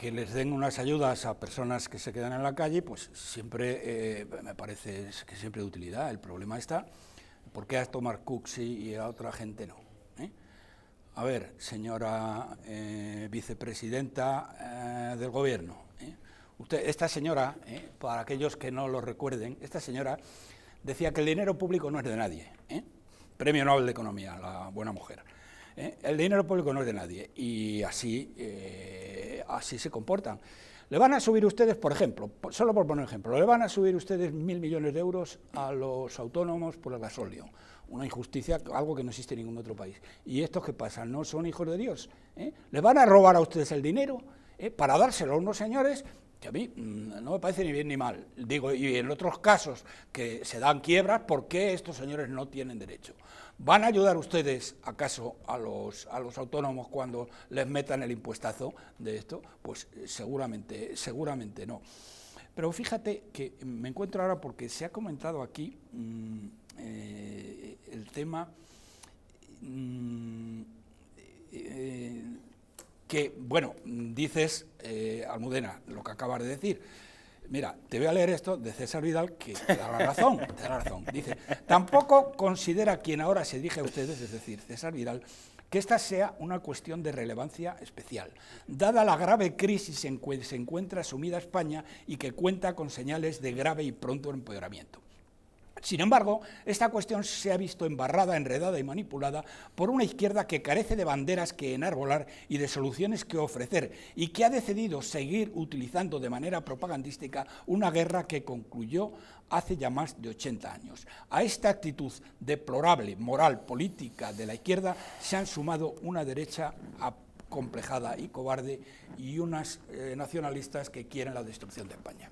que les den unas ayudas a personas que se quedan en la calle, pues siempre eh, me parece que siempre de utilidad. El problema está, ¿por qué a tomar y a otra gente no? ¿Eh? A ver, señora eh, vicepresidenta del gobierno, usted, esta señora, para aquellos que no lo recuerden, esta señora decía que el dinero público no es de nadie. Premio Nobel de Economía, la buena mujer. El dinero público no es de nadie. Y así así se comportan. Le van a subir ustedes, por ejemplo, solo por poner un ejemplo, le van a subir ustedes mil millones de euros a los autónomos por el gasóleo. Una injusticia, algo que no existe en ningún otro país. ¿Y estos que pasan? ¿No son hijos de Dios? ¿eh? ¿Le van a robar a ustedes el dinero? ¿eh? para dárselo a unos señores que a mí mm, no me parece ni bien ni mal. Digo, y en otros casos que se dan quiebras, ¿por qué estos señores no tienen derecho? ¿Van a ayudar ustedes acaso a los, a los autónomos cuando les metan el impuestazo de esto? Pues eh, seguramente, seguramente no. Pero fíjate que me encuentro ahora porque se ha comentado aquí mm, eh, el tema... Mm, eh, que, bueno, dices, eh, Almudena, lo que acabas de decir. Mira, te voy a leer esto de César Vidal, que te da la razón, da la razón. Dice, tampoco considera quien ahora se dirige a ustedes, es decir, César Vidal, que esta sea una cuestión de relevancia especial, dada la grave crisis en que se encuentra sumida España y que cuenta con señales de grave y pronto empeoramiento. Sin embargo, esta cuestión se ha visto embarrada, enredada y manipulada por una izquierda que carece de banderas que enarbolar y de soluciones que ofrecer y que ha decidido seguir utilizando de manera propagandística una guerra que concluyó hace ya más de 80 años. A esta actitud deplorable, moral, política de la izquierda se han sumado una derecha complejada y cobarde y unas eh, nacionalistas que quieren la destrucción de España.